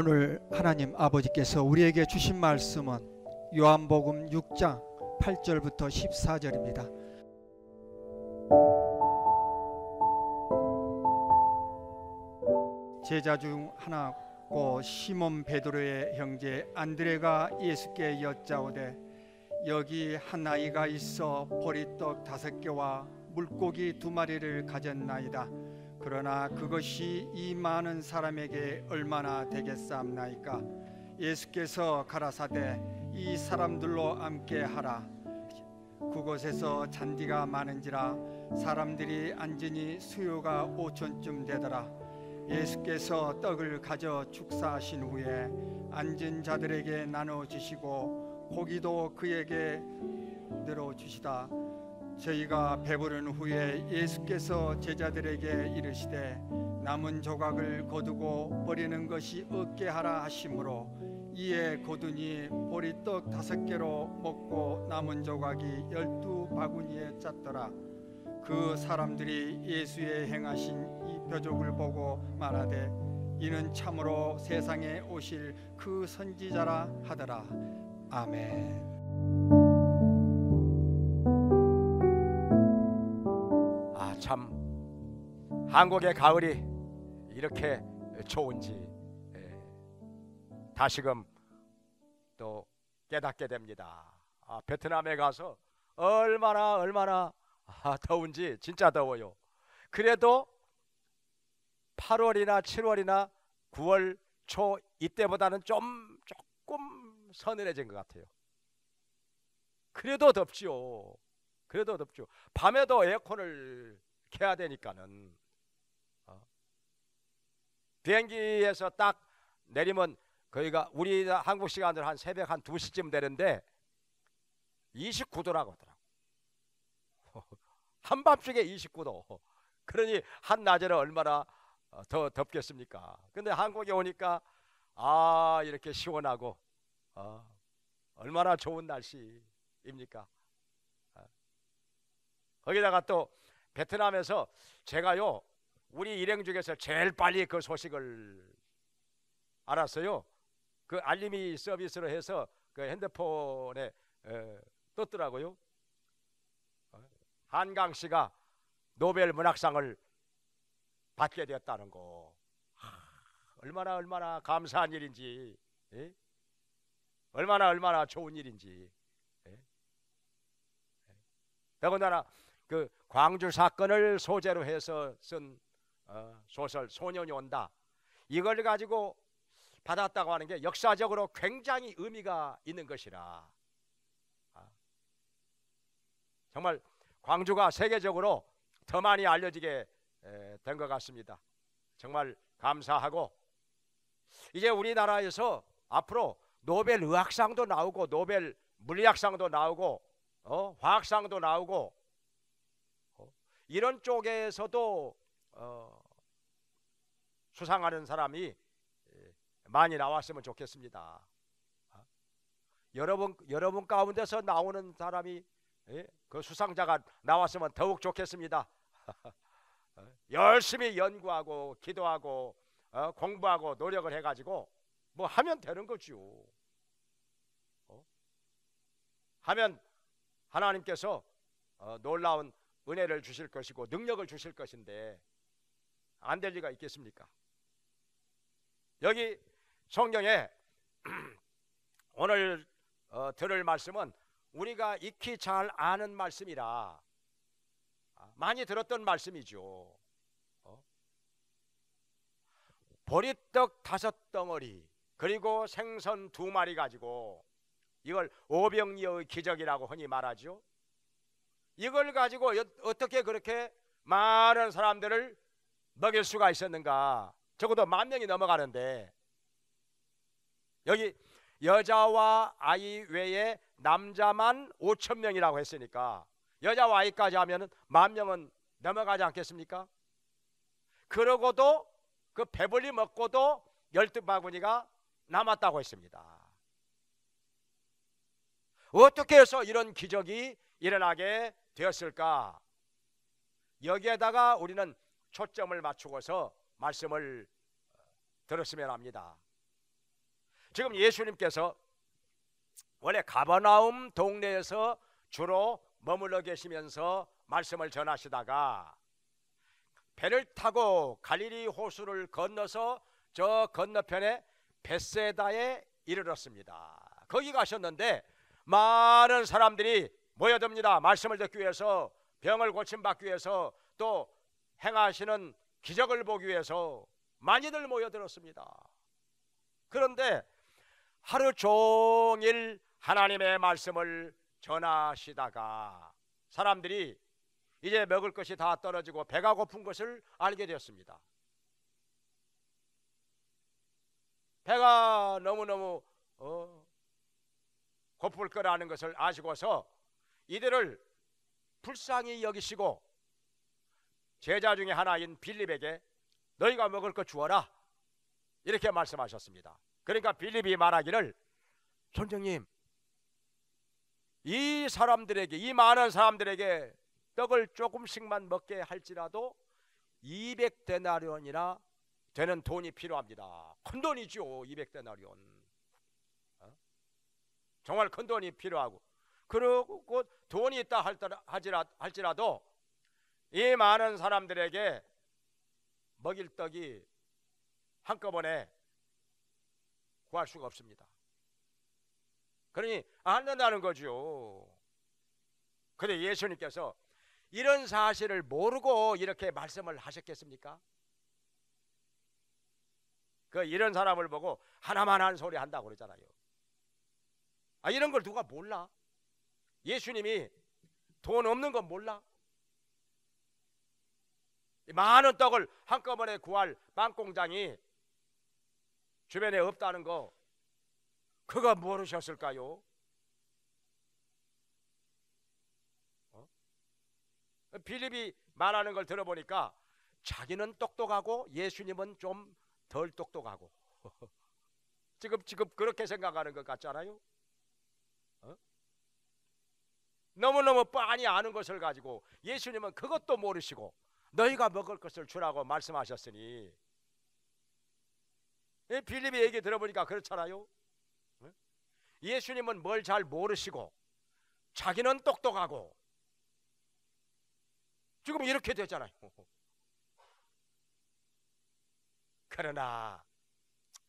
오늘 하나님 아버지께서 우리에게 주신 말씀은 요한복음 6장 8절부터 14절입니다. 제자 중 하나고 시몬 베드로의 형제 안드레가 예수께 여짜오되 여기 한 아이가 있어 보리떡 다섯 개와 물고기 두 마리를 가졌나이다. 그러나 그것이 이 많은 사람에게 얼마나 되겠사옵나이까 예수께서 가라사대 이 사람들로 함께 하라 그곳에서 잔디가 많은지라 사람들이 앉으니 수요가 오천쯤 되더라 예수께서 떡을 가져 축사하신 후에 앉은 자들에게 나눠 주시고 고기도 그에게 늘어 주시다 저희가 배부른 후에 예수께서 제자들에게 이르시되 남은 조각을 거두고 버리는 것이 없게 하라 하심으로 이에 거두니 보리떡 다섯 개로 먹고 남은 조각이 열두 바구니에 짰더라 그 사람들이 예수의 행하신 이 표적을 보고 말하되 이는 참으로 세상에 오실 그 선지자라 하더라 아멘. 참 한국의 가을이 이렇게 좋은지 예, 다시금 또 깨닫게 됩니다. 아, 베트남에 가서 얼마나 얼마나 아, 더운지 진짜 더워요. 그래도 8월이나 7월이나 9월 초 이때보다는 좀 조금 서늘해진 것 같아요. 그래도 덥지요. 그래도 덥죠. 밤에도 에어컨을 해야 되니까는 어? 비행기에서 딱 내리면 거기가 우리 한국 시간으로 한 새벽 한 2시쯤 되는데 29도라고 하더라고 한밤중에 29도 그러니 한낮에는 얼마나 어, 더 덥겠습니까 근데 한국에 오니까 아 이렇게 시원하고 어, 얼마나 좋은 날씨입니까 어. 거기다가 또 베트남에서 제가요 우리 일행 중에서 제일 빨리 그 소식을 알았어요. 그 알림이 서비스로 해서 그 핸드폰에 에, 떴더라고요. 한강 씨가 노벨 문학상을 받게 되었다는 거. 하, 얼마나 얼마나 감사한 일인지, 에? 예? 얼마나 얼마나 좋은 일인지. 예? 예. 더군다나 그 광주 사건을 소재로 해서 쓴 어, 소설 소년이 온다. 이걸 가지고 받았다고 하는 게 역사적으로 굉장히 의미가 있는 것이라. 아. 정말 광주가 세계적으로 더 많이 알려지게 된 것 같습니다. 정말 감사하고 이제 우리나라에서 앞으로 노벨 의학상도 나오고 노벨 물리학상도 나오고 어? 화학상도 나오고 이런 쪽에서도 어, 수상하는 사람이 예, 많이 나왔으면 좋겠습니다. 아, 여러분 여러분 가운데서 나오는 사람이 예, 그 수상자가 나왔으면 더욱 좋겠습니다. 열심히 연구하고 기도하고 어, 공부하고 노력을 해가지고 뭐 하면 되는 거지요. 어? 하면 하나님께서 어, 놀라운 은혜를 주실 것이고 능력을 주실 것인데 안 될 리가 있겠습니까? 여기 성경에 오늘 어, 들을 말씀은 우리가 익히 잘 아는 말씀이라 아, 많이 들었던 말씀이죠. 어? 보리떡 다섯 덩어리 그리고 생선 두 마리 가지고 이걸 오병이어의 기적이라고 흔히 말하죠. 이걸 가지고 어떻게 그렇게 많은 사람들을 먹일 수가 있었는가? 적어도 만 명이 넘어가는데 여기 여자와 아이 외에 남자만 5천 명이라고 했으니까 여자와 아이까지 하면 만 명은 넘어가지 않겠습니까? 그러고도 그 배불리 먹고도 열두 바구니가 남았다고 했습니다. 어떻게 해서 이런 기적이 일어나게 되었을까? 여기에다가 우리는 초점을 맞추고서 말씀을 어, 들었으면 합니다. 지금 예수님께서 원래 가버나움 동네에서 주로 머물러 계시면서 말씀을 전하시다가 배를 타고 갈릴리 호수를 건너서 저 건너편에 벳세다에 이르렀습니다. 거기 가셨는데 많은 사람들이 모여듭니다. 말씀을 듣기 위해서 병을 고침 받기 위해서 또 행하시는 기적을 보기 위해서 많이들 모여들었습니다. 그런데 하루 종일 하나님의 말씀을 전하시다가 사람들이 이제 먹을 것이 다 떨어지고 배가 고픈 것을 알게 되었습니다. 배가 너무너무 어, 고플 거라는 것을 아시고서 이들을 불쌍히 여기시고 제자 중의 하나인 빌립에게 너희가 먹을 것 주어라 이렇게 말씀하셨습니다. 그러니까 빌립이 말하기를 선생님 이 사람들에게 이 많은 사람들에게 떡을 조금씩만 먹게 할지라도 200데나리온이나 되는 돈이 필요합니다. 큰 돈이죠. 200데나리온. 어? 정말 큰 돈이 필요하고 그리고 돈이 있다 할지라도 이 많은 사람들에게 먹일 떡이 한꺼번에 구할 수가 없습니다. 그러니 안 된다는 거죠. 근데 예수님께서 이런 사실을 모르고 이렇게 말씀을 하셨겠습니까? 그 이런 사람을 보고 하나만 한 소리 한다고 그러잖아요. 아 이런 걸 누가 몰라? 예수님이 돈 없는 건 몰라? 많은 떡을 한꺼번에 구할 빵공장이 주변에 없다는 거그거 모르셨을까요? 어? 빌립이 말하는 걸 들어보니까 자기는 똑똑하고 예수님은 좀 덜 똑똑하고 지금 지금 그렇게 생각하는 것 같잖아요. 너무너무 뻔히 아는 것을 가지고 예수님은 그것도 모르시고 너희가 먹을 것을 주라고 말씀하셨으니 이 예, 빌립의 얘기 들어보니까 그렇잖아요. 예수님은 뭘 잘 모르시고 자기는 똑똑하고 지금 이렇게 되잖아요. 그러나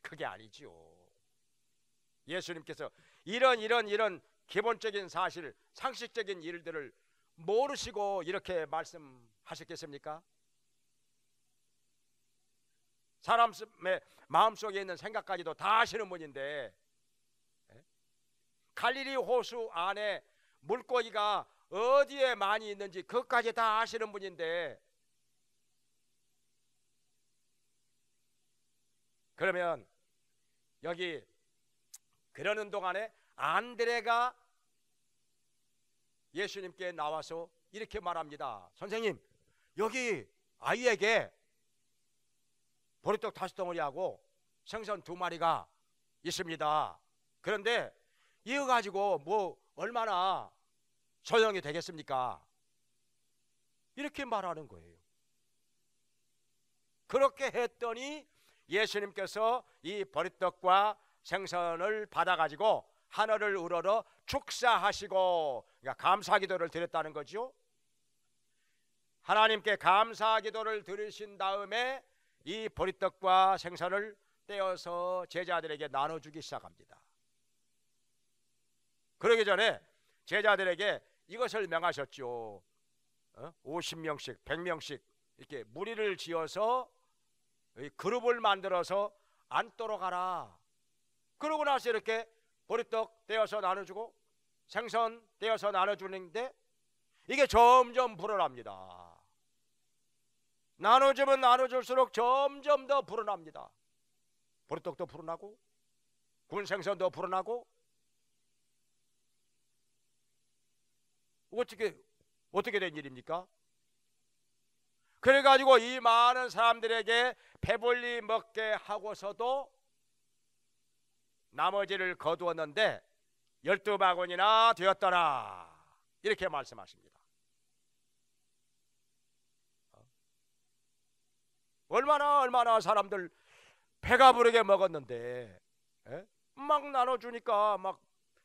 그게 아니지요. 예수님께서 이런 이런 이런 기본적인 사실, 상식적인 일들을 모르시고 이렇게 말씀하셨겠습니까? 사람의 마음속에 있는 생각까지도 다 아시는 분인데 예? 갈리리 호수 안에 물고기가 어디에 많이 있는지 그것까지 다 아시는 분인데 그러면 여기 그러는 동안에 안드레가 예수님께 나와서 이렇게 말합니다. 선생님, 여기 아이에게 보리떡 다섯 덩어리하고 생선 두 마리가 있습니다. 그런데 이거 가지고 뭐 얼마나 소용이 되겠습니까? 이렇게 말하는 거예요. 그렇게 했더니 예수님께서 이보리떡과 생선을 받아가지고 하늘을 우러러 축사하시고 그러니까 감사 기도를 드렸다는 거죠. 하나님께 감사 기도를 드리신 다음에 이 보리떡과 생선을 떼어서 제자들에게 나눠주기 시작합니다. 그러기 전에 제자들에게 이것을 명하셨죠. 어? 50명씩, 100명씩 이렇게 무리를 지어서 그룹을 만들어서 앉도록 하라. 그러고 나서 이렇게 보리떡 떼어서 나눠주고 생선 떼어서 나눠주는데 이게 점점 불어납니다. 나눠주면 나눠줄수록 점점 더 불어납니다. 보리떡도 불어나고 군생선도 불어나고 어떻게 어떻게 된 일입니까? 그래가지고 이 많은 사람들에게 배불리 먹게 하고서도 나머지를 거두었는데 열두 바구니나 되었더라 이렇게 말씀하십니다. 얼마나 얼마나 사람들 배가 부르게 먹었는데 에? 예? 막 나눠주니까 막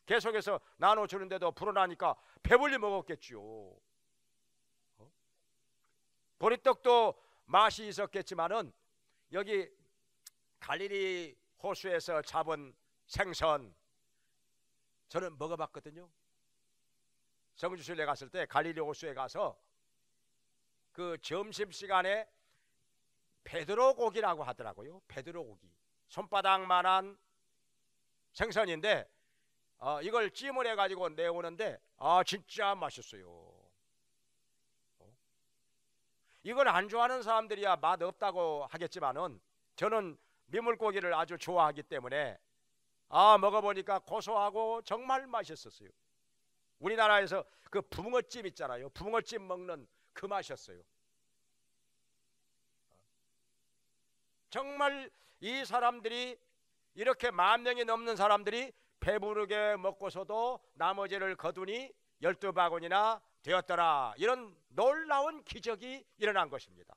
계속해서 나눠주는데도 불어나니까 배불리 먹었겠지요. 어? 보리떡도 맛이 있었겠지만은 여기 갈릴리 호수에서 잡은 생선 저는 먹어봤거든요. 성주실에 갔을 때 갈릴리 호수에 가서 그 점심 시간에 베드로 고기라고 하더라고요. 베드로 고기 손바닥만한 생선인데 어, 이걸 찜을 해가지고 내오는데 아 진짜 맛있어요. 어? 이걸 안 좋아하는 사람들이야 맛 없다고 하겠지만은 저는 미물고기를 아주 좋아하기 때문에 아 먹어보니까 고소하고 정말 맛있었어요. 우리나라에서 그 붕어찜 있잖아요. 붕어찜 먹는 그 맛이었어요. 정말 이 사람들이 이렇게 만 명이 넘는 사람들이 배부르게 먹고서도 나머지를 거두니 열두 바구니나 되었더라. 이런 놀라운 기적이 일어난 것입니다.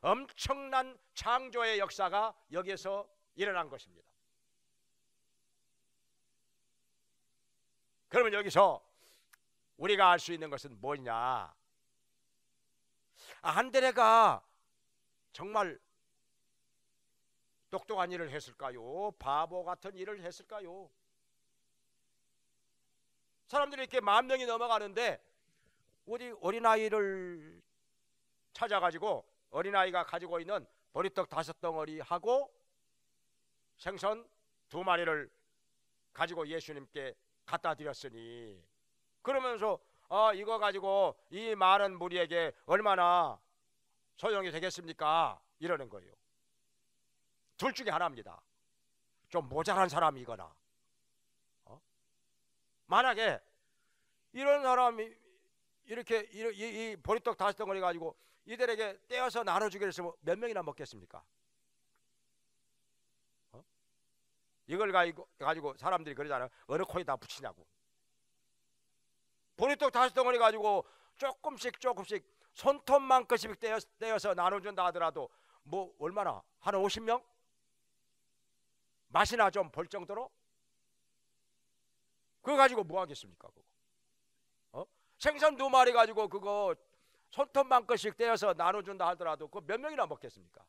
엄청난 창조의 역사가 여기에서 일어난 것입니다. 그러면 여기서 우리가 알 수 있는 것은 뭐냐? 안드레가 아, 정말 똑똑한 일을 했을까요? 바보 같은 일을 했을까요? 사람들이 이렇게 만 명이 넘어가는데 우리 어린아이를 찾아가지고 어린아이가 가지고 있는 보리떡 다섯 덩어리하고 생선 두 마리를 가지고 예수님께 갖다 드렸으니 그러면서 어, 이거 가지고 이 많은 무리에게 얼마나 소용이 되겠습니까? 이러는 거예요. 둘 중에 하나입니다. 좀 모자란 사람이거나 어? 만약에 이런 사람이 이렇게 이, 이, 이 보리떡 다섯 덩어리 가지고 이들에게 떼어서 나눠주기로 했으면 몇 명이나 먹겠습니까? 이걸 가지고, 가지고 사람들이 그러잖아요. 어느 코에 다 붙이냐고. 보리떡 다섯 덩어리 가지고 조금씩 조금씩 손톱만큼씩 떼어서, 떼어서 나눠준다 하더라도 뭐 얼마나 한 50명? 맛이나 좀 볼 정도로? 그거 가지고 뭐 하겠습니까? 그거. 어? 생선 두 마리 가지고 그거 손톱만큼씩 떼어서 나눠준다 하더라도 그 몇 명이나 먹겠습니까?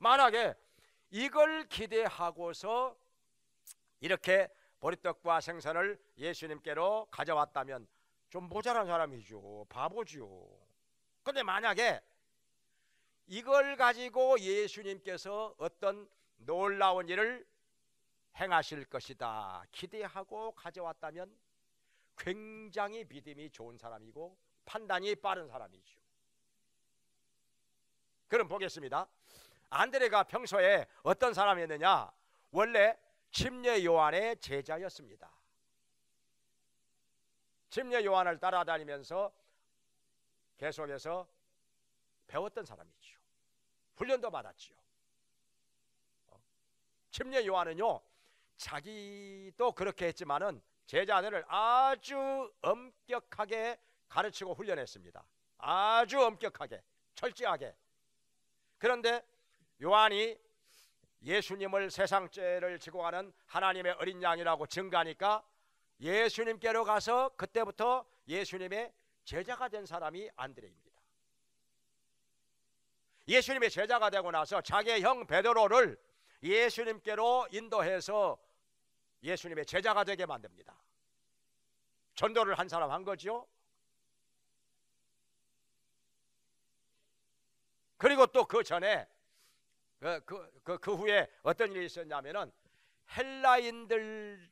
만약에 이걸 기대하고서 이렇게 보리떡과 생선을 예수님께로 가져왔다면 좀 모자란 사람이죠. 바보죠. 근데 만약에 이걸 가지고 예수님께서 어떤 놀라운 일을 행하실 것이다 기대하고 가져왔다면 굉장히 믿음이 좋은 사람이고 판단이 빠른 사람이죠. 그럼 보겠습니다. 안드레가 평소에 어떤 사람이었느냐? 원래 침례 요한의 제자였습니다. 침례 요한을 따라다니면서 계속해서 배웠던 사람이지요. 훈련도 받았지요. 어? 침례 요한은요, 자기도 그렇게 했지만은 제자들을 아주 엄격하게 가르치고 훈련했습니다. 아주 엄격하게, 철저하게. 그런데 요한이 예수님을 세상 죄를 지고 가는 하나님의 어린 양이라고 증가하니까 예수님께로 가서 그때부터 예수님의 제자가 된 사람이 안드레입니다. 예수님의 제자가 되고 나서 자기형 베드로를 예수님께로 인도해서 예수님의 제자가 되게 만듭니다. 전도를 한 사람 한 거지요. 그리고 또 그 전에 그, 그, 그, 그 후에 어떤 일이 있었냐면은 헬라인들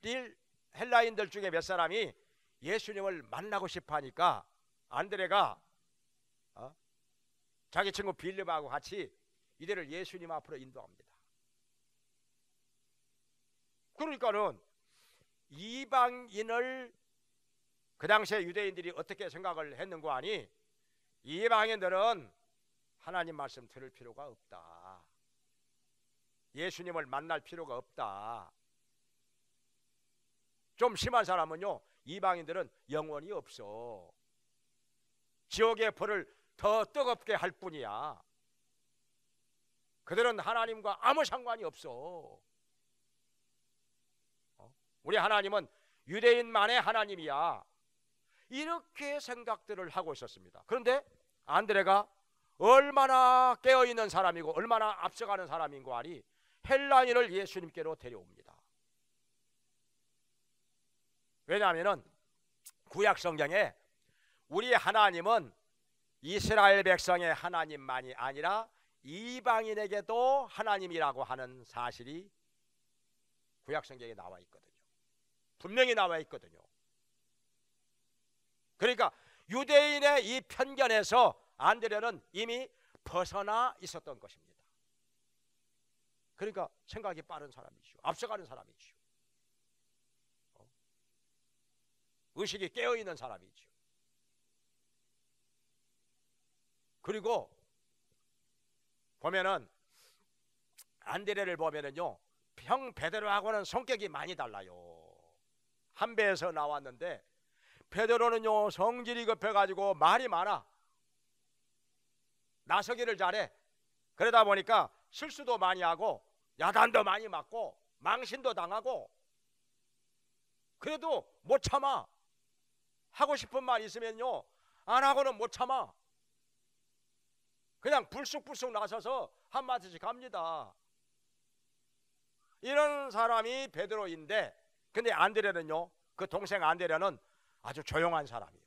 헬라인들 중에 몇 사람이 예수님을 만나고 싶어하니까 안드레가 어? 자기 친구 빌립하고 같이 이들을 예수님 앞으로 인도합니다. 그러니까는 이방인을 그 당시에 유대인들이 어떻게 생각을 했는고 하니 이방인들은 하나님 말씀 들을 필요가 없다. 예수님을 만날 필요가 없다. 좀 심한 사람은요, 이방인들은 영원이 없어. 지옥의 불을 더 뜨겁게 할 뿐이야. 그들은 하나님과 아무 상관이 없어. 어? 우리 하나님은 유대인만의 하나님이야. 이렇게 생각들을 하고 있었습니다. 그런데 안드레가 얼마나 깨어있는 사람이고 얼마나 앞서가는 사람인 거 아니 헬라인을 예수님께로 데려옵니다. 왜냐하면 구약 성경에 우리 하나님은 이스라엘 백성의 하나님만이 아니라 이방인에게도 하나님이라고 하는 사실이 구약 성경에 나와 있거든요. 분명히 나와 있거든요. 그러니까 유대인의 이 편견에서 안드레는 이미 벗어나 있었던 것입니다. 그러니까 생각이 빠른 사람이죠. 앞서가는 사람이죠. 어? 의식이 깨어있는 사람이죠. 그리고 보면은 안데레를 보면은요 평 베드로하고는 성격이 많이 달라요. 한 배에서 나왔는데 베드로는요 성질이 급해가지고 말이 많아 나서기를 잘해 그러다 보니까 실수도 많이 하고 야단도 많이 맞고 망신도 당하고 그래도 못 참아. 하고 싶은 말 있으면요. 안 하고는 못 참아. 그냥 불쑥불쑥 나서서 한마디씩 합니다. 이런 사람이 베드로인데 근데 안드레는요. 그 동생 안드레는 아주 조용한 사람이에요.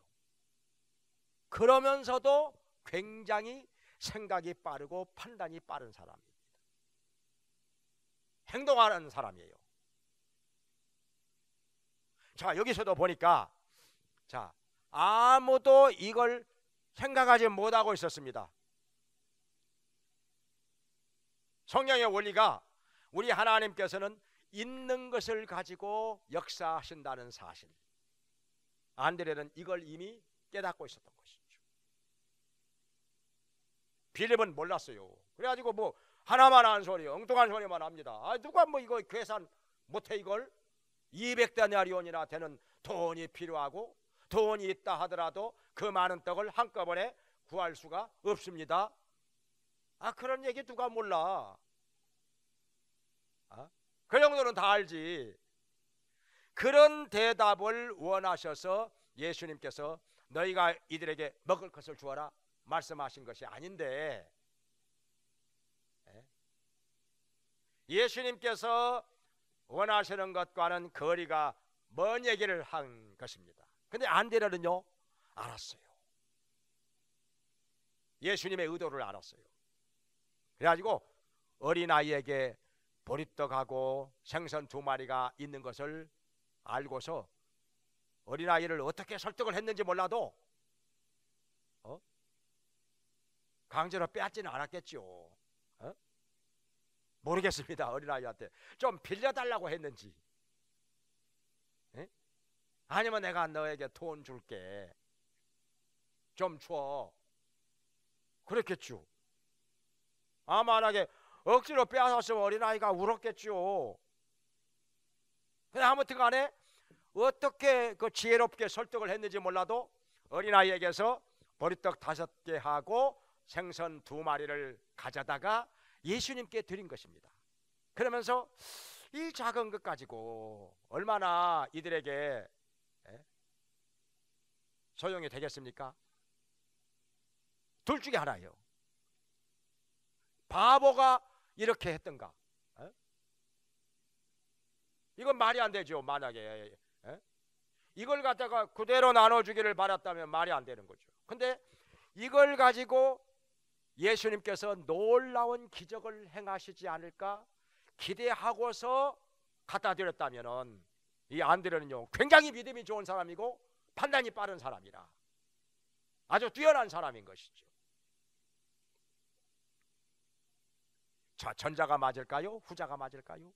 그러면서도 굉장히 생각이 빠르고 판단이 빠른 사람이에요. 행동하는 사람이에요. 자, 여기서도 보니까 자, 아무도 이걸 생각하지 못하고 있었습니다. 성령의 원리가 우리 하나님께서는 있는 것을 가지고 역사하신다는 사실. 안드레는 이걸 이미 깨닫고 있었던 것이죠. 빌립은 몰랐어요. 그래가지고 뭐 하나만 한 소리 엉뚱한 소리만 합니다 아, 누가 뭐 이거 계산 못해 이걸 200다나리온이나 되는 돈이 필요하고 돈이 있다 하더라도 그 많은 떡을 한꺼번에 구할 수가 없습니다 아 그런 얘기 누가 몰라 아? 그 정도는 다 알지 그런 대답을 원하셔서 예수님께서 너희가 이들에게 먹을 것을 주어라 말씀하신 것이 아닌데 예수님께서 원하시는 것과는 거리가 먼 얘기를 한 것입니다. 근데 안디라는요 알았어요. 예수님의 의도를 알았어요. 그래가지고 어린아이에게 보리떡하고 생선 두 마리가 있는 것을 알고서 어린아이를 어떻게 설득을 했는지 몰라도 어? 강제로 빼앗지는 않았겠죠. 어? 모르겠습니다. 어린아이한테 좀 빌려달라고 했는지 에? 아니면 내가 너에게 돈 줄게 좀 줘. 그랬겠죠. 아 만약에 억지로 빼앗았으면 어린아이가 울었겠죠. 근데 아무튼 간에 어떻게 그 지혜롭게 설득을 했는지 몰라도 어린아이에게서 버리떡 다섯 개 하고 생선 두 마리를 가져다가 예수님께 드린 것입니다. 그러면서 이 작은 것 가지고 얼마나 이들에게 예? 소용이 되겠습니까? 둘 중에 하나예요. 바보가 이렇게 했던가. 예? 이건 말이 안 되죠. 만약에 예? 이걸 갖다가 그대로 나눠주기를 바랐다면 말이 안 되는 거죠. 근데 이걸 가지고 예수님께서 놀라운 기적을 행하시지 않을까 기대하고서 갖다 드렸다면이 안드레는요 굉장히 믿음이 좋은 사람이고 판단이 빠른 사람이라 아주 뛰어난 사람인 것이죠. 자, 전자가 맞을까요? 후자가 맞을까요?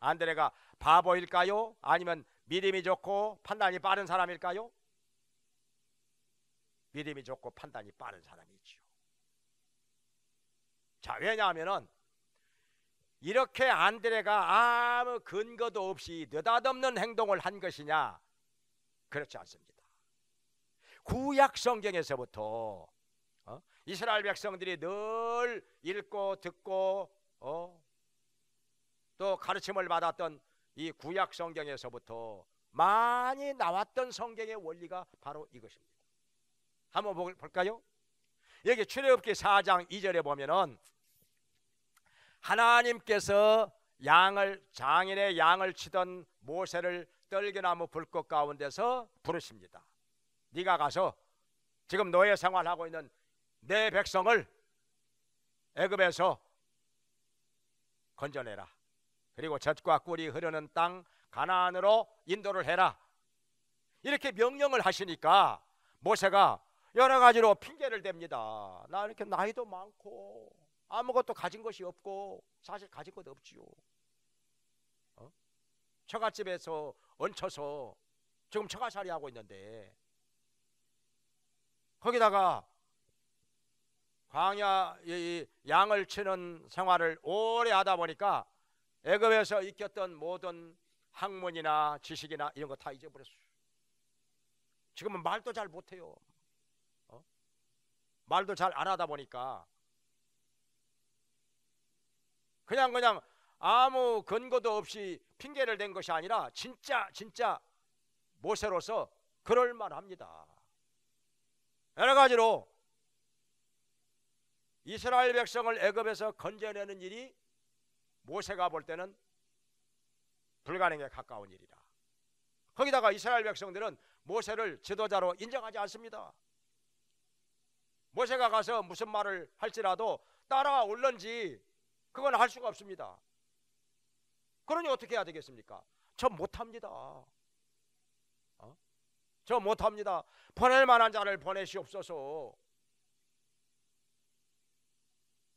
안드레가 바보일까요? 아니면 믿음이 좋고 판단이 빠른 사람일까요? 믿음이 좋고 판단이 빠른 사람이지요. 자, 왜냐하면은 이렇게 안드레가 아무 근거도 없이 느닷없는 행동을 한 것이냐? 그렇지 않습니다. 구약 성경에서부터 어? 이스라엘 백성들이 늘 읽고 듣고 어? 또 가르침을 받았던 이 구약 성경에서부터 많이 나왔던 성경의 원리가 바로 이것입니다. 한번 볼까요? 여기 출애굽기 4장 2절에 보면은 하나님께서 양을 장인의 양을 치던 모세를 떨기나무 불꽃 가운데서 부르십니다. 네가 가서 지금 노예 생활하고 있는 내 백성을 애굽에서 건져내라. 그리고 젖과 꿀이 흐르는 땅 가나안으로 인도를 해라. 이렇게 명령을 하시니까 모세가 여러 가지로 핑계를 댑니다. 나 이렇게 나이도 많고 아무것도 가진 것이 없고 사실 가진 것도 없지요. 어? 처갓집에서 얹혀서 지금 처갓살이 하고 있는데 거기다가 광야 양을 치는 생활을 오래 하다 보니까 애굽에서 익혔던 모든 학문이나 지식이나 이런 거 다 잊어버렸어요. 지금은 말도 잘 못해요. 말도 잘 안 하다 보니까 그냥 그냥 아무 근거도 없이 핑계를 댄 것이 아니라 진짜 진짜 모세로서 그럴 만합니다. 여러 가지로 이스라엘 백성을 애굽에서 건져내는 일이 모세가 볼 때는 불가능에 가까운 일이라. 거기다가 이스라엘 백성들은 모세를 지도자로 인정하지 않습니다. 모세가 가서 무슨 말을 할지라도 따라올런지 그건 할 수가 없습니다. 그러니 어떻게 해야 되겠습니까? 저 못합니다. 어? 저 못합니다. 보낼 만한 자를 보내시옵소서.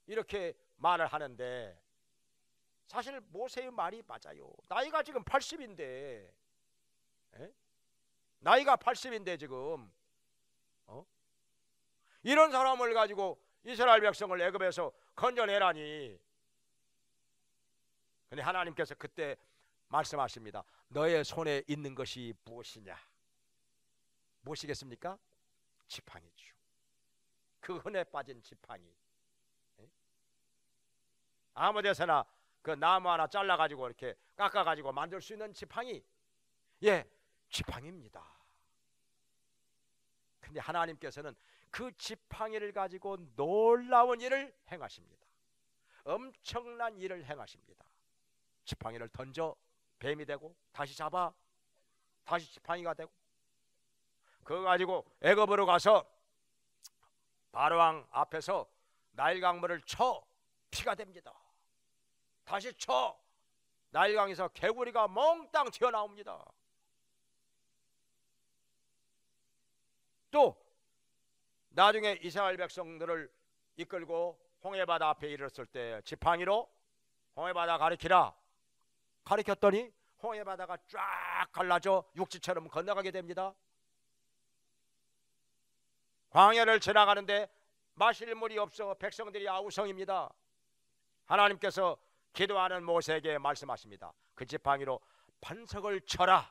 이렇게 말을 하는데 사실 모세의 말이 맞아요. 나이가 지금 80인데 에? 예? 나이가 80인데 지금 이런 사람을 가지고 이스라엘 백성을 애굽에서 건져내라니. 근데 하나님께서 그때 말씀하십니다. 너의 손에 있는 것이 무엇이냐? 무엇이겠습니까? 지팡이죠. 그 흔에 빠진 지팡이. 예? 아무 데서나 그 나무 하나 잘라 가지고 이렇게 깎아 가지고 만들 수 있는 지팡이. 예, 지팡이입니다. 근데 하나님께서는 그 지팡이를 가지고 놀라운 일을 행하십니다. 엄청난 일을 행하십니다. 지팡이를 던져 뱀이 되고 다시 잡아 다시 지팡이가 되고 그거 가지고 애굽으로 가서 바로왕 앞에서 나일강물을 쳐 피가 됩니다. 다시 쳐 나일강에서 개구리가 몽땅 튀어나옵니다. 또 나중에 이스라엘 백성들을 이끌고 홍해바다 앞에 이르렀을 때 지팡이로 홍해바다 가리키라 가리켰더니 홍해바다가 쫙 갈라져 육지처럼 건너가게 됩니다 광야를 지나가는데 마실 물이 없어 백성들이 아우성입니다 하나님께서 기도하는 모세에게 말씀하십니다 그 지팡이로 반석을 쳐라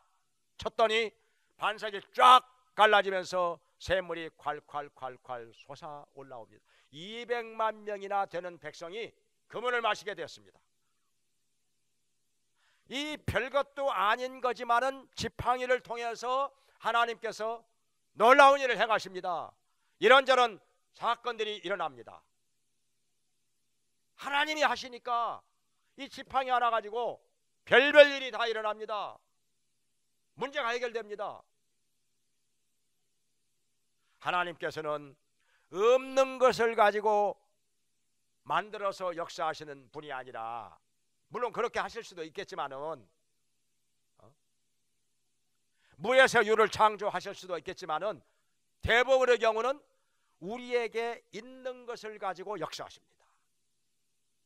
쳤더니 반석이 쫙 갈라지면서 샘물이 콸콸콸콸 솟아 올라옵니다. 200만 명이나 되는 백성이 그은을 마시게 되었습니다. 이 별것도 아닌 거지만은 지팡이를 통해서 하나님께서 놀라운 일을 행하십니다 이런저런 사건들이 일어납니다. 하나님이 하시니까 이 지팡이 하나 가지고 별별 일이 다 일어납니다. 문제가 해결됩니다. 하나님께서는 없는 것을 가지고 만들어서 역사하시는 분이 아니라 물론 그렇게 하실 수도 있겠지만은 어? 무에서 유를 창조하실 수도 있겠지만은 대부분의 경우는 우리에게 있는 것을 가지고 역사하십니다.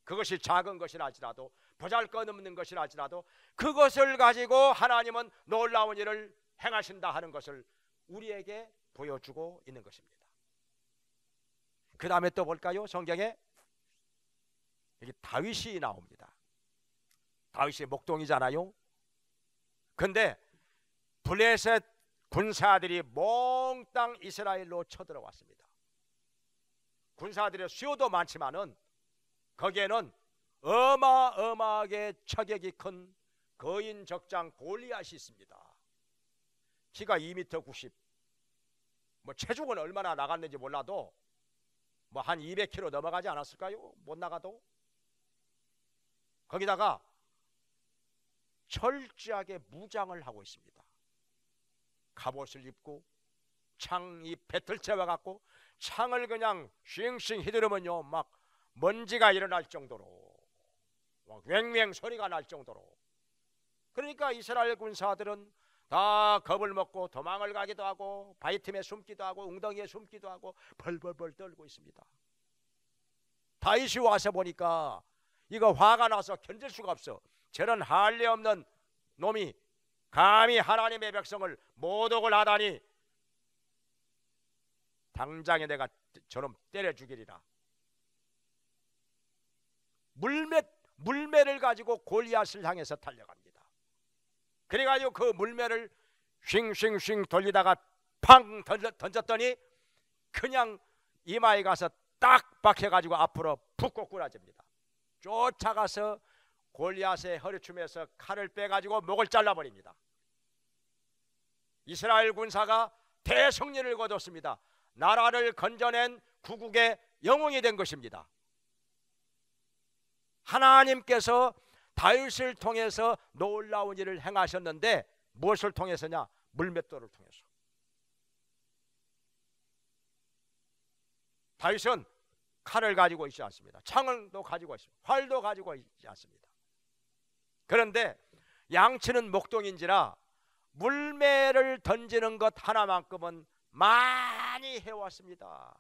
그것이 작은 것이라지라도 보잘것없는 것이라지라도 그것을 가지고 하나님은 놀라운 일을 행하신다 하는 것을 우리에게 보여주고 있는 것입니다. 그 다음에 또 볼까요? 성경에 여기 다윗이 나옵니다. 다윗이 목동이잖아요. 근데 블레셋 군사들이 몽땅 이스라엘로 쳐들어왔습니다. 군사들의 수요도 많지만은 거기에는 어마어마하게 차격이 큰 거인 적장 골리앗이 있습니다. 키가 2m 90, 뭐 체중은 얼마나 나갔는지 몰라도 뭐 한 200kg 넘어가지 않았을까요? 못 나가도 거기다가 철저하게 무장을 하고 있습니다. 갑옷을 입고 창이 배틀체와 같고 창을 그냥 쉥쉥 휘두르면요 막 먼지가 일어날 정도로 막 웽웽 소리가 날 정도로 그러니까 이스라엘 군사들은 다 겁을 먹고 도망을 가기도 하고 바이 틈에 숨기도 하고 웅덩이에 숨기도 하고 벌벌벌 떨고 있습니다. 다윗이 와서 보니까 이거 화가 나서 견딜 수가 없어. 저런 할례 없는 놈이 감히 하나님의 백성을 모독을 하다니 당장에 내가 저놈 때려 죽이리라. 물매 물매를 가지고 골리앗을 향해서 달려갑니다. 그래가지고 그 물매를 쉥쉥쉥 돌리다가 팡 던졌더니 그냥 이마에 가서 딱 박혀가지고 앞으로 붓고 꾸라집니다. 쫓아가서 골리앗의 허리춤에서 칼을 빼가지고 목을 잘라버립니다. 이스라엘 군사가 대승리를 거뒀습니다. 나라를 건져낸 구국의 영웅이 된 것입니다. 하나님께서 다윗을 통해서 놀라운 일을 행하셨는데 무엇을 통해서냐? 물맷돌을 통해서. 다윗은 칼을 가지고 있지 않습니다. 창을도 가지고 있습니다. 활도 가지고 있지 않습니다. 그런데 양치는 목동인지라 물매를 던지는 것 하나만큼은 많이 해왔습니다.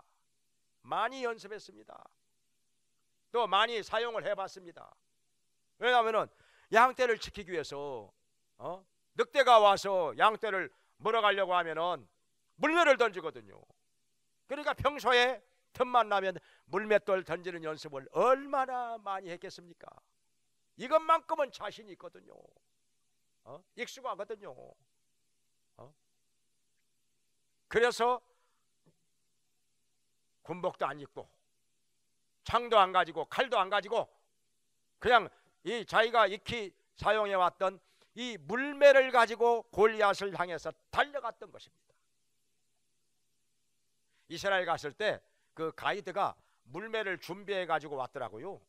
많이 연습했습니다. 또 많이 사용을 해봤습니다. 왜냐하면 양떼를 지키기 위해서 어? 늑대가 와서 양떼를 물어가려고 하면물멸을 던지거든요. 그러니까 평소에 틈만 나면 물맷돌 던지는 연습을 얼마나 많이 했겠습니까? 이것만큼은 자신이 있거든요. 어? 익숙하거든요. 어? 그래서 군복도 안 입고 창도 안 가지고 칼도 안 가지고 그냥 이 자기가 익히 사용해 왔던 이 물매를 가지고 골리앗을 향해서 달려갔던 것입니다. 이스라엘 갔을 때 그 가이드가 물매를 준비해 가지고 왔더라고요.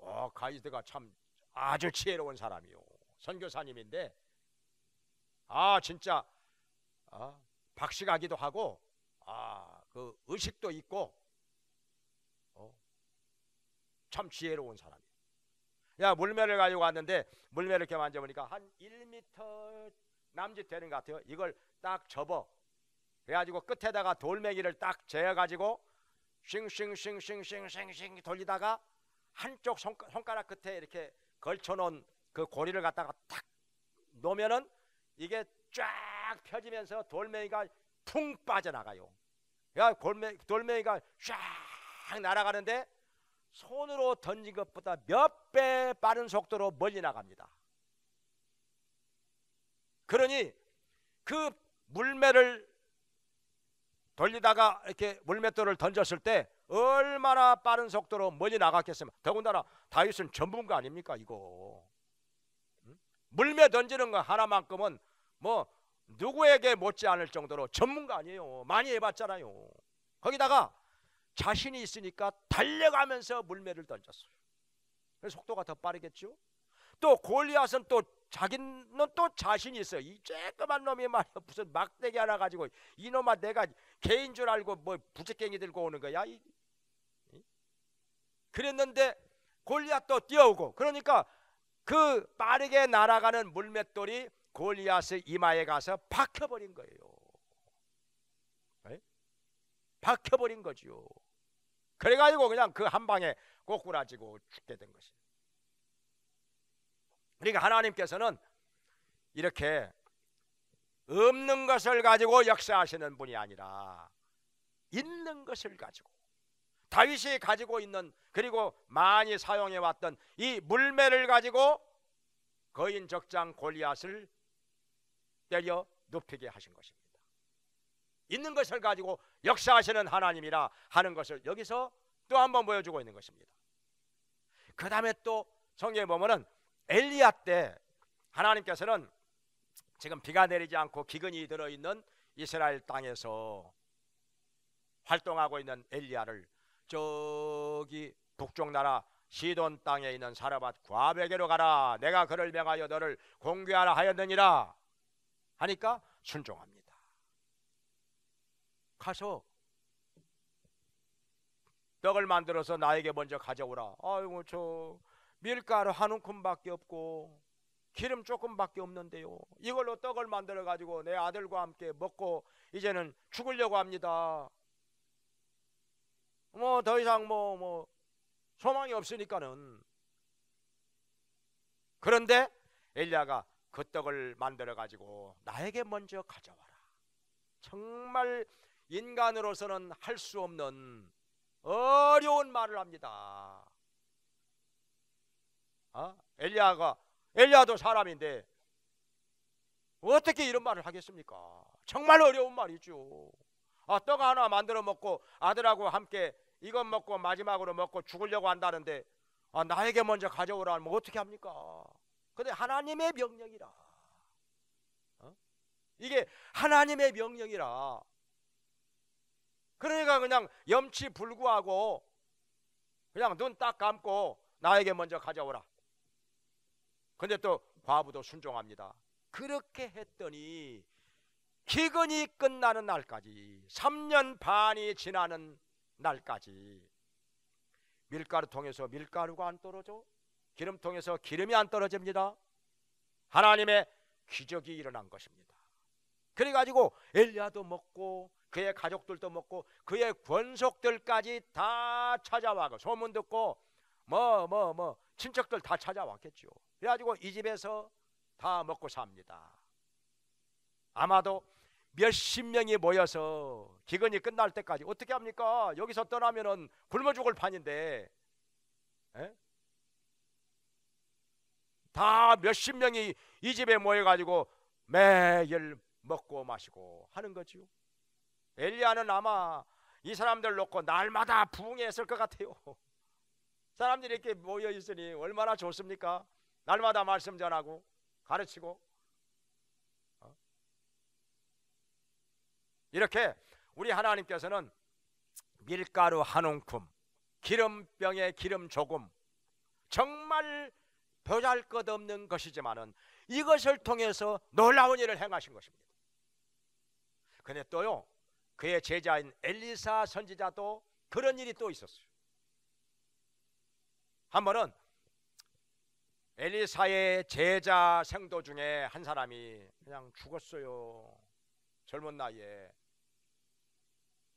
어, 가이드가 참 아주 지혜로운 사람이요. 선교사님인데 아 진짜 아, 박식하기도 하고 아 그 의식도 있고 어, 참 지혜로운 사람. 이야 물매를 가지고 왔는데 물매를 이렇게 만져보니까 한 1미터 남짓 되는 것 같아요. 이걸 딱 접어 그래가지고 끝에다가 돌멩이를 딱 재어가지고 싱싱싱싱싱싱싱 돌리다가 한쪽 손가, 손가락 끝에 이렇게 걸쳐놓은 그 고리를 갖다가 딱 놓으면은 이게 쫙 펴지면서 돌멩이가 풍 빠져나가요. 야 돌멩이가 쫙 날아가는데 손으로 던진 것보다 몇 배 빠른 속도로 멀리 나갑니다. 그러니 그 물매를 돌리다가 이렇게 물맷돌을 던졌을 때 얼마나 빠른 속도로 멀리 나갔겠습니까? 더군다나 다윗은 전부인 거 아닙니까 이거 물매 던지는 거 하나만큼은 뭐 누구에게 못지 않을 정도로 전문가 아니에요. 많이 해봤잖아요. 거기다가 자신이 있으니까 달려가면서 물매를 던졌어요. 그래서 속도가 더 빠르겠죠. 또 골리앗은 또 자기는 또 자신이 있어이 쬐끄만 놈이 말이야 무슨 막대기 하나 가지고 이놈아 내가 개인 줄 알고 뭐 부채깽이 들고 오는 거야. 이, 그랬는데 골리앗도 뛰어오고 그러니까 그 빠르게 날아가는 물맷돌이 골리앗의 이마에 가서 박혀버린 거예요. 예? 박혀버린 거지 그래가지고 그냥 그 한 방에 꼬꾸라지고 죽게 된 것이. 그러니까 하나님께서는 이렇게 없는 것을 가지고 역사하시는 분이 아니라 있는 것을 가지고 다윗이 가지고 있는 그리고 많이 사용해 왔던 이 물매를 가지고 거인 적장 골리앗을 때려 눕히게 하신 것입니다. 있는 것을 가지고 역사하시는 하나님이라 하는 것을 여기서 또 한 번 보여주고 있는 것입니다. 그 다음에 또 성경에 보면은 엘리야 때 하나님께서는 지금 비가 내리지 않고 기근이 들어 있는 이스라엘 땅에서 활동하고 있는 엘리야를 저기 북쪽 나라 시돈 땅에 있는 사라밧 과백에로 가라 내가 그를 명하여 너를 공개하라 하였느니라 하니까 순종합니다. 가서 떡을 만들어서 나에게 먼저 가져오라. 아이고 저 밀가루 한 움큼밖에 없고 기름 조금밖에 없는데요. 이걸로 떡을 만들어 가지고 내 아들과 함께 먹고 이제는 죽으려고 합니다. 뭐 더 이상 뭐뭐 뭐 소망이 없으니까는 그런데 엘리야가 그 떡을 만들어 가지고 나에게 먼저 가져와라. 정말 인간으로서는 할 수 없는 어려운 말을 합니다. 어? 엘리야가 엘리야도 사람인데 어떻게 이런 말을 하겠습니까? 정말 어려운 말이죠. 아, 떡 하나 만들어 먹고 아들하고 함께 이것 먹고 마지막으로 먹고 죽으려고 한다는데 아, 나에게 먼저 가져오라 하면 어떻게 합니까? 근데 하나님의 명령이라. 어? 이게 하나님의 명령이라 그러니까 그냥 염치 불구하고 그냥 눈 딱 감고 나에게 먼저 가져오라. 근데 또 과부도 순종합니다. 그렇게 했더니 기근이 끝나는 날까지 3년 반이 지나는 날까지 밀가루 통해서 밀가루가 안 떨어져 기름 통에서 기름이 안 떨어집니다. 하나님의 기적이 일어난 것입니다. 그래 가지고 엘리야도 먹고 그의 가족들도 먹고 그의 권속들까지 다 찾아와고 소문 듣고 뭐뭐뭐 뭐, 뭐 친척들 다 찾아왔겠죠. 그래가지고 이 집에서 다 먹고 삽니다. 아마도 몇십 명이 모여서 기근이 끝날 때까지 어떻게 합니까? 여기서 떠나면은 굶어 죽을 판인데 에? 예? 다 몇십 명이 이 집에 모여가지고 매일 먹고 마시고 하는 거지요. 엘리야는 아마 이 사람들 놓고 날마다 부흥했을 것 같아요. 사람들이 이렇게 모여 있으니 얼마나 좋습니까? 날마다 말씀 전하고 가르치고 어? 이렇게 우리 하나님께서는 밀가루 한 움큼, 기름병에 기름 조금, 정말 보잘것없는 것이지만은 이것을 통해서 놀라운 일을 행하신 것입니다. 근데 또요 그의 제자인 엘리사 선지자도 그런 일이 또 있었어요. 한 번은 엘리사의 제자 생도 중에 한 사람이 그냥 죽었어요. 젊은 나이에.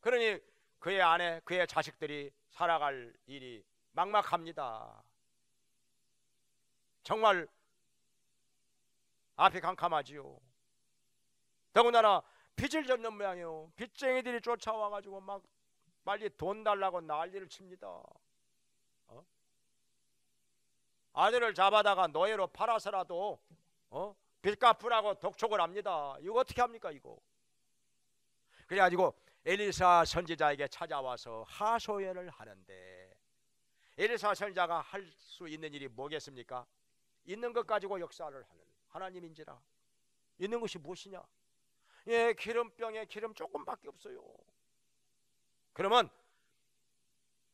그러니 그의 아내, 그의 자식들이 살아갈 일이 막막합니다. 정말 앞이 캄캄하지요. 더군다나 빚을 졌는 모양이요. 빚쟁이들이 쫓아와 가지고 막 빨리 돈 달라고 난리를 칩니다. 어? 아들을 잡아다가 노예로 팔아서라도 어? 빚 갚으라고 독촉을 합니다. 이거 어떻게 합니까 이거? 그래가지고 엘리사 선지자에게 찾아와서 하소연을 하는데 엘리사 선지자가 할 수 있는 일이 뭐겠습니까? 있는 것 가지고 역사를 하는 하나님인지라 있는 것이 무엇이냐? 예, 기름병에 기름 조금밖에 없어요. 그러면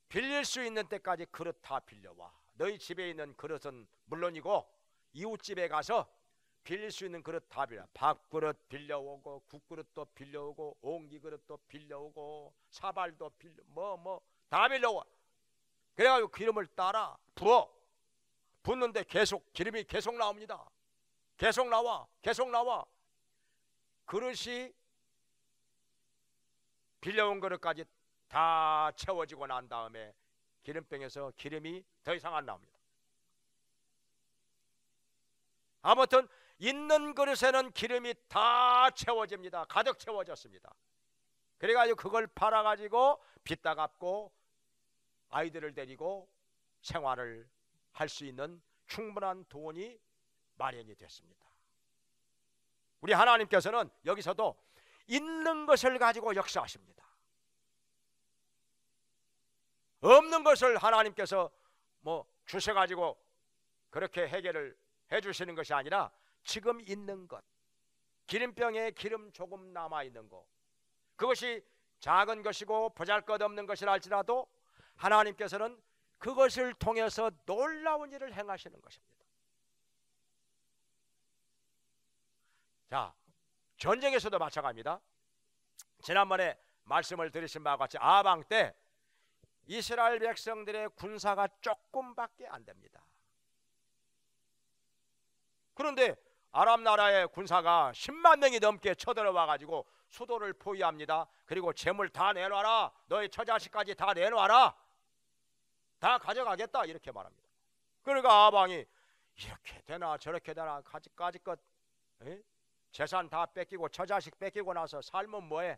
빌릴 수 있는 때까지 그릇 다 빌려와. 너희 집에 있는 그릇은 물론이고 이웃집에 가서 빌릴 수 있는 그릇 다 빌려. 밥그릇 빌려오고 국그릇도 빌려오고 옹기 그릇도 빌려오고 사발도 빌려 뭐뭐 다 빌려와. 그래가지고 기름을 따라 부어. 붓는데 계속 기름이 계속 나옵니다. 계속 나와. 계속 나와. 그릇이 빌려온 그릇까지 다 채워지고 난 다음에 기름병에서 기름이 더 이상 안 나옵니다. 아무튼 있는 그릇에는 기름이 다 채워집니다. 가득 채워졌습니다. 그래가지고 그걸 팔아가지고 빚다 갚고 아이들을 데리고 생활을 할 수 있는 충분한 돈이 마련이 됐습니다. 우리 하나님께서는 여기서도 있는 것을 가지고 역사하십니다. 없는 것을 하나님께서 뭐 주셔 가지고 그렇게 해결을 해 주시는 것이 아니라 지금 있는 것 기름병에 기름 조금 남아 있는 것 그것이 작은 것이고 보잘것없는 것이라 지라도 하나님께서는 그것을 통해서 놀라운 일을 행하시는 것입니다. 자, 전쟁에서도 마찬가지입니다. 지난번에 말씀을 드리신 바와 같이 아방 때 이스라엘 백성들의 군사가 조금밖에 안 됩니다. 그런데 아랍 나라의 군사가 10만 명이 넘게 쳐들어와 가지고 수도를 포위합니다. 그리고 재물 다 내놔라. 너의 처자식까지 다 내놔라. 다 가져가겠다 이렇게 말합니다. 그러니까 아방이 이렇게 되나 저렇게 되나 가지까지껏 재산 다 뺏기고 처자식 뺏기고 나서 삶은 뭐해?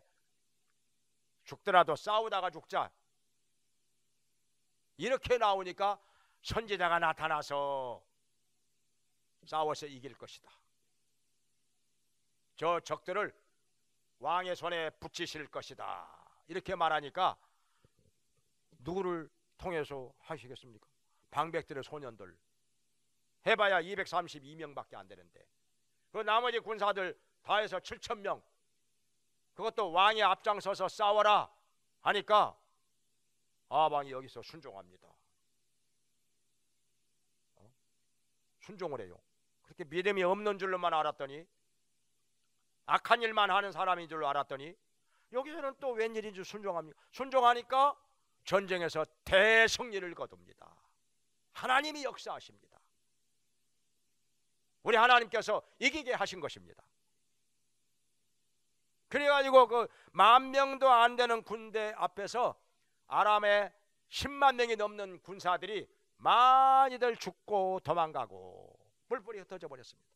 죽더라도 싸우다가 죽자. 이렇게 나오니까 선지자가 나타나서 싸워서 이길 것이다. 저 적들을 왕의 손에 붙이실 것이다. 이렇게 말하니까 누구를 통해서 하시겠습니까? 방백들의 소년들 해봐야 232명밖에 안 되는데 그 나머지 군사들 다 해서 7천 명 그것도 왕이 앞장서서 싸워라 하니까 아방이 여기서 순종합니다. 어? 순종을 해요. 그렇게 믿음이 없는 줄로만 알았더니 악한 일만 하는 사람인 줄로 알았더니 여기서는 또 웬일인지 순종합니다. 순종하니까 전쟁에서 대승리를 거둡니다. 하나님이 역사하십니다. 우리 하나님께서 이기게 하신 것입니다. 그래가지고 그 만 명도 안 되는 군대 앞에서 아람의 10만 명이 넘는 군사들이 많이들 죽고 도망가고 뿔뿔이 흩어져 버렸습니다.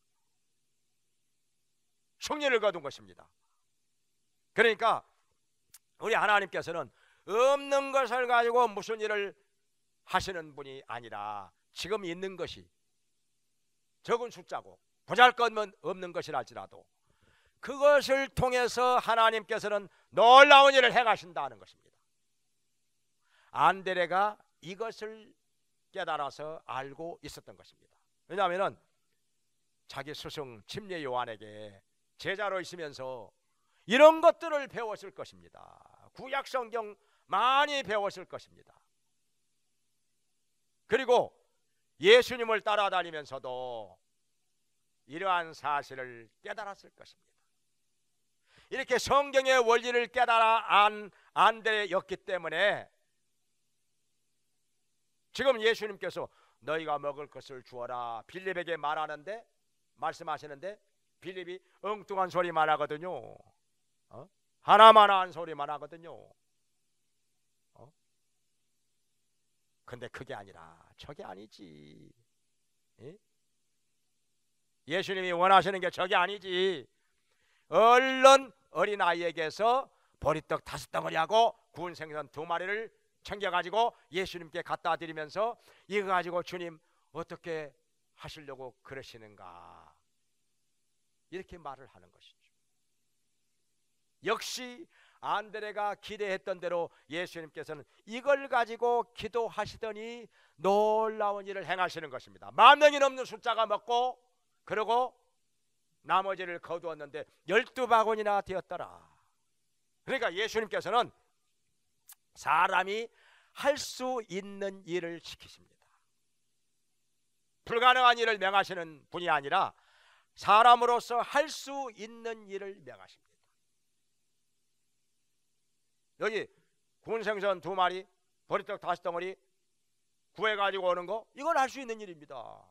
승리를 거둔 것입니다. 그러니까 우리 하나님께서는 없는 것을 가지고 무슨 일을 하시는 분이 아니라 지금 있는 것이 적은 숫자고 부잘것은 없는 것이랄지라도 그것을 통해서 하나님께서는 놀라운 일을 행하신다는 것입니다. 안데레가 이것을 깨달아서 알고 있었던 것입니다. 왜냐하면 자기 스승 침례 요한에게 제자로 있으면서 이런 것들을 배웠을 것입니다. 구약 성경 많이 배웠을 것입니다. 그리고 예수님을 따라다니면서도 이러한 사실을 깨달았을 것입니다. 이렇게 성경의 원리를 깨달아 안, 안 되었기 때문에 지금 예수님께서 너희가 먹을 것을 주어라 빌립에게 말하는데 말씀하시는데 빌립이 엉뚱한 소리만 하거든요. 어? 하나만한 소리만 하거든요. 근데 그게 아니라 저게 아니지. 예? 수님이 원하시는 게 저게 아니지. 얼른 어린 아이에게서 보리떡 다섯 덩어리하고 구운 생선 두 마리를 챙겨 가지고 예수님께 갖다 드리면서 이거 가지고 주님 어떻게 하시려고 그러시는가? 이렇게 말을 하는 것이죠. 역시 안드레가 기대했던 대로 예수님께서는 이걸 가지고 기도하시더니 놀라운 일을 행하시는 것입니다. 만 명이 넘는 숫자가 먹고 그러고 나머지를 거두었는데 열두 바구니나 되었더라. 그러니까 예수님께서는 사람이 할 수 있는 일을 시키십니다. 불가능한 일을 명하시는 분이 아니라 사람으로서 할 수 있는 일을 명하십니다. 여기 군생선 두 마리, 버리떡 다섯 덩어리 구해 가지고 오는 거 이건 할 수 있는 일입니다.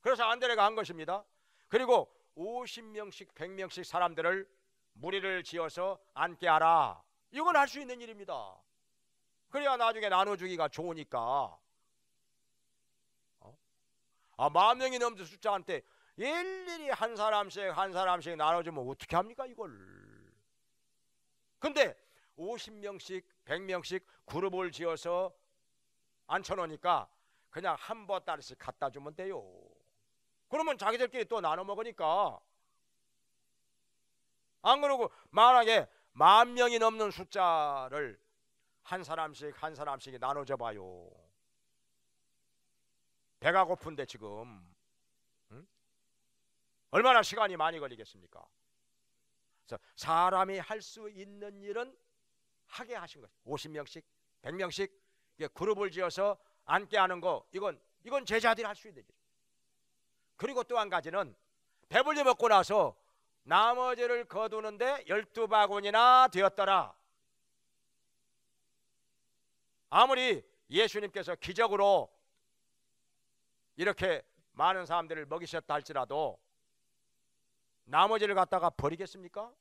그래서 안드레가 한 것입니다. 그리고 50명씩 100명씩 사람들을 무리를 지어서 앉게 하라. 이건 할 수 있는 일입니다. 그래야 나중에 나눠주기가 좋으니까. 어? 아, 만 명이 넘는 숫자한테 일일이 한 사람씩 한 사람씩 나눠주면 어떻게 합니까 이걸? 근데 50명씩 100명씩 그룹을 지어서 앉혀놓으니까 그냥 한 번따리씩 갖다 주면 돼요. 그러면 자기들끼리 또 나눠 먹으니까 안 그러고 만약에 만 명이 넘는 숫자를 한 사람씩 한 사람씩 나눠줘 봐요. 배가 고픈데 지금 응? 얼마나 시간이 많이 걸리겠습니까? 그래서 사람이 할 수 있는 일은 하게 하신 거죠. 50명씩, 100명씩 그룹을 지어서 앉게 하는 거 이건 이건 제자들이 할 수 있는 일이죠. 그리고 또 한 가지는 배불리 먹고 나서 나머지를 거두는데 열두 바구니나 되었더라. 아무리 예수님께서 기적으로 이렇게 많은 사람들을 먹이셨다 할지라도 나머지를 갖다가 버리겠습니까?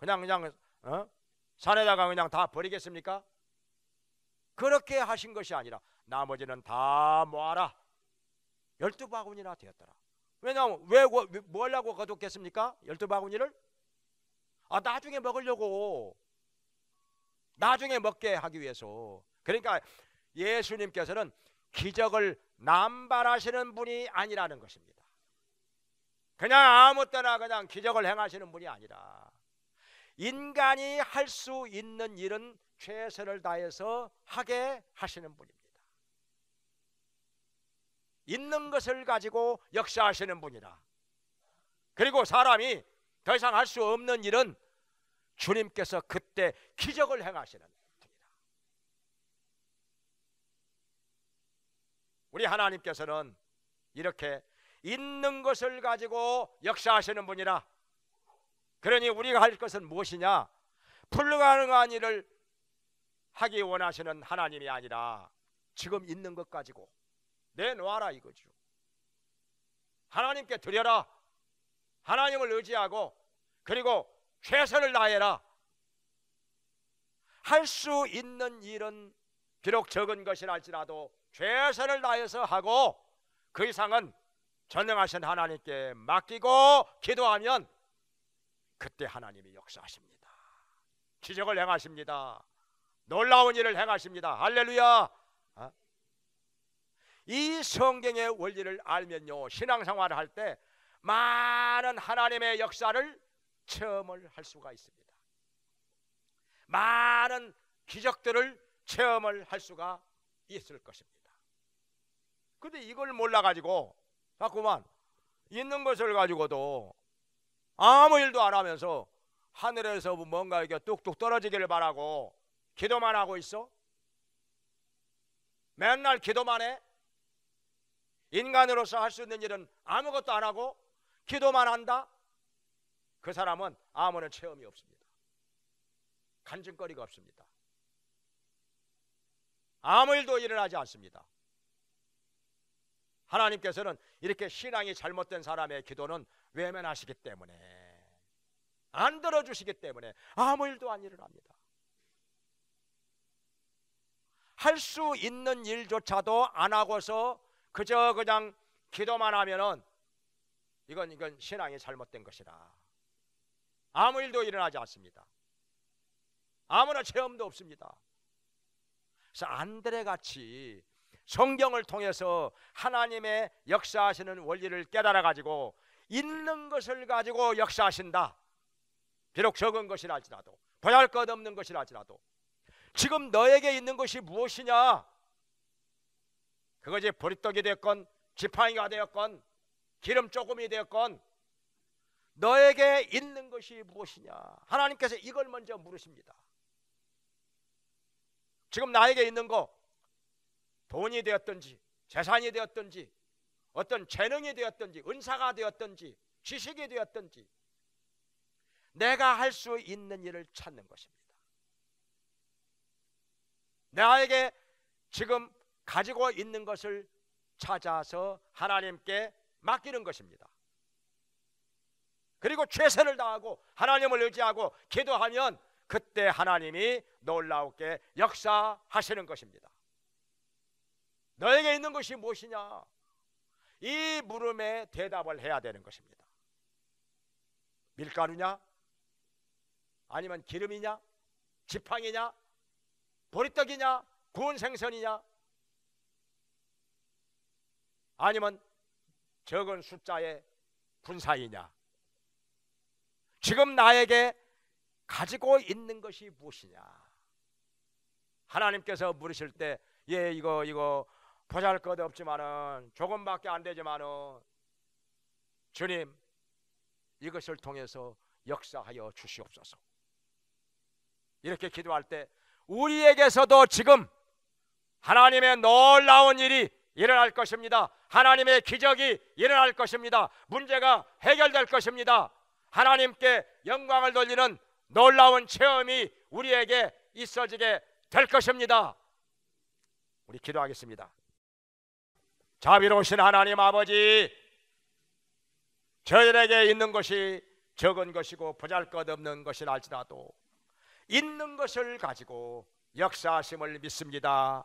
그냥 그냥 어? 산에다가 그냥 다 버리겠습니까? 그렇게 하신 것이 아니라 나머지는 다 모아라. 열두 바구니나 되었더라. 왜냐하면 왜, 뭐, 뭐하고 거뒀겠습니까? 열두 바구니를? 아 나중에 먹으려고. 나중에 먹게 하기 위해서. 그러니까 예수님께서는 기적을 남발하시는 분이 아니라는 것입니다. 그냥 아무 때나 그냥 기적을 행하시는 분이 아니라 인간이 할 수 있는 일은 최선을 다해서 하게 하시는 분입니다. 있는 것을 가지고 역사하시는 분이라. 그리고 사람이 더 이상 할 수 없는 일은 주님께서 그때 기적을 행하시는 분이라. 우리 하나님께서는 이렇게 있는 것을 가지고 역사하시는 분이라 그러니 우리가 할 것은 무엇이냐? 불가능한 일을 하기 원하시는 하나님이 아니라 지금 있는 것 가지고 내놓아라 이거죠. 하나님께 드려라. 하나님을 의지하고 그리고 최선을 다해라. 할 수 있는 일은 비록 적은 것이랄지라도 최선을 다해서 하고 그 이상은 전능하신 하나님께 맡기고 기도하면 그때 하나님이 역사하십니다. 기적을 행하십니다. 놀라운 일을 행하십니다. 할렐루야. 어? 이 성경의 원리를 알면요 신앙생활을 할 때 많은 하나님의 역사를 체험을 할 수가 있습니다. 많은 기적들을 체험을 할 수가 있을 것입니다. 근데 이걸 몰라 가지고 자꾸만 있는 것을 가지고도 아무 일도 안 하면서 하늘에서 뭔가 이게 뚝뚝 떨어지기를 바라고 기도만 하고 있어? 맨날 기도만 해? 인간으로서 할 수 있는 일은 아무것도 안 하고 기도만 한다? 그 사람은 아무런 체험이 없습니다. 간증거리가 없습니다. 아무 일도 일어나지 않습니다. 하나님께서는 이렇게 신앙이 잘못된 사람의 기도는 외면하시기 때문에 안 들어주시기 때문에 아무 일도 안 일어납니다. 할 수 있는 일조차도 안 하고서 그저 그냥 기도만 하면은 이건 이건 신앙이 잘못된 것이라 아무 일도 일어나지 않습니다. 아무런 체험도 없습니다. 그래서 안드레 같이 성경을 통해서 하나님의 역사하시는 원리를 깨달아 가지고 있는 것을 가지고 역사하신다. 비록 적은 것이랄지라도 보잘것없는 것이랄지라도 지금 너에게 있는 것이 무엇이냐? 그것이 보리떡이 되었건 지팡이가 되었건 기름 조금이 되었건 너에게 있는 것이 무엇이냐? 하나님께서 이걸 먼저 물으십니다. 지금 나에게 있는 거 돈이 되었든지 재산이 되었든지 어떤 재능이 되었든지 은사가 되었든지 지식이 되었든지 내가 할 수 있는 일을 찾는 것입니다. 나에게 지금 가지고 있는 것을 찾아서 하나님께 맡기는 것입니다. 그리고 최선을 다하고 하나님을 의지하고 기도하면 그때 하나님이 놀라우게 역사하시는 것입니다. 너에게 있는 것이 무엇이냐? 이 물음에 대답을 해야 되는 것입니다. 밀가루냐? 아니면 기름이냐? 지팡이냐? 보리떡이냐? 구운 생선이냐? 아니면 적은 숫자의 군사이냐? 지금 나에게 가지고 있는 것이 무엇이냐? 하나님께서 물으실 때, 예, 이거, 이거, 보잘 것 없지만은 조금밖에 안 되지만은 주님 이것을 통해서 역사하여 주시옵소서. 이렇게 기도할 때 우리에게서도 지금 하나님의 놀라운 일이 일어날 것입니다. 하나님의 기적이 일어날 것입니다. 문제가 해결될 것입니다. 하나님께 영광을 돌리는 놀라운 체험이 우리에게 있어지게 될 것입니다. 우리 기도하겠습니다. 자비로우신 하나님 아버지 저희에게 들 있는 것이 적은 것이고 부잘것없는 것이랄지라도 있는 것을 가지고 역사하심을 믿습니다.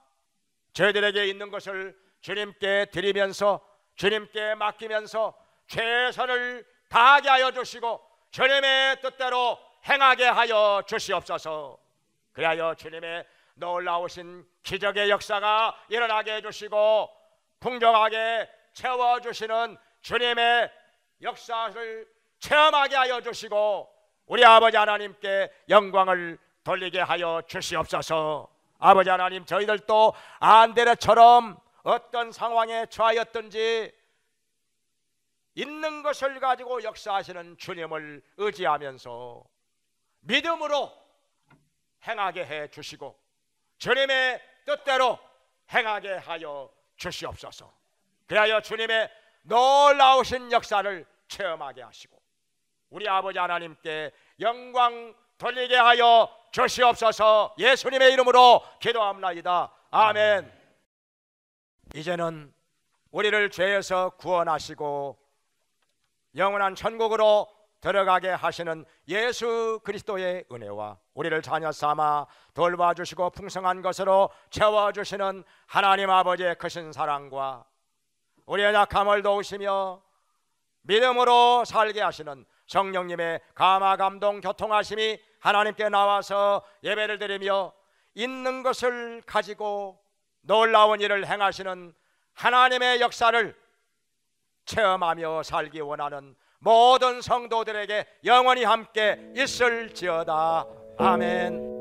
저희들에게 있는 것을 주님께 드리면서 주님께 맡기면서 최선을 다하게 하여 주시고 주님의 뜻대로 행하게 하여 주시옵소서. 그리하여 주님의 놀라우신 기적의 역사가 일어나게 해 주시고 풍성하게 채워주시는 주님의 역사를 체험하게 하여 주시고 우리 아버지 하나님께 영광을 돌리게 하여 주시옵소서 아버지 하나님 저희들도 안데레처럼 어떤 상황에 처하였든지 있는 것을 가지고 역사하시는 주님을 의지하면서 믿음으로 행하게 해 주시고 주님의 뜻대로 행하게 하여 주시옵소서. 그하여 주님의 놀라우신 역사를 체험하게 하시고 우리 아버지 하나님께 영광 돌리게 하여 주시옵소서. 예수님의 이름으로 기도합나이다. 아멘. 이제는 우리를 죄에서 구원하시고 영원한 천국으로 들어가게 하시는 예수 그리스도의 은혜와 우리를 자녀 삼아 돌봐 주시고 풍성한 것으로 채워 주시는 하나님 아버지의 크신 사랑과 우리의 약함을 도우시며 믿음으로 살게 하시는 성령님의 감화 감동 교통하심이 하나님께 나와서 예배를 드리며 있는 것을 가지고 놀라운 일을 행하시는 하나님의 역사를 체험하며 살기 원하는 모든 성도들에게 영원히 함께 있을지어다. 아멘.